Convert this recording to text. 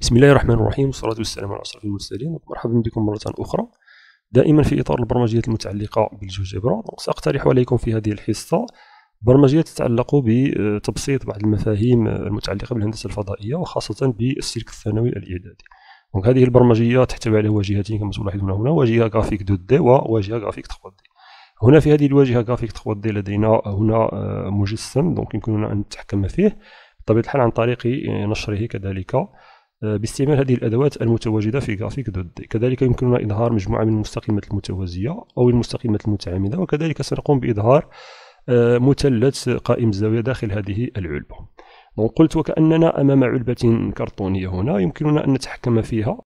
بسم الله الرحمن الرحيم والصلاة والسلام على أشرف المرسلين مرحبا بكم مرة أخرى دائما في إطار البرمجيات المتعلقة بالجوجبرا سأقترح عليكم في هذه الحصة برمجية تتعلق بتبسيط بعض المفاهيم المتعلقة بالهندسة الفضائية وخاصة بالسلك الثانوي الإعدادي دونك هذه البرمجية تحتوي على واجهتين كما تلاحظون هنا واجهة غرافيك دو دي وواجهة غرافيك 3 دي هنا في هذه الواجهة غرافيك 3 دي لدينا هنا آه، مجسم دونك يمكننا أن نتحكم فيه بطبيعة الحال عن طريق آه، نشره كذلك آه، باستعمال هذه الأدوات المتواجدة في جرافيك دوت دي كذلك يمكننا إظهار مجموعة من المستقيمات المتوازية أو المستقيمات المتعامدة وكذلك سنقوم بإظهار آه، مثلث قائم الزاوية داخل هذه العلبة قلت وكأننا أمام علبة كرتونية هنا يمكننا أن نتحكم فيها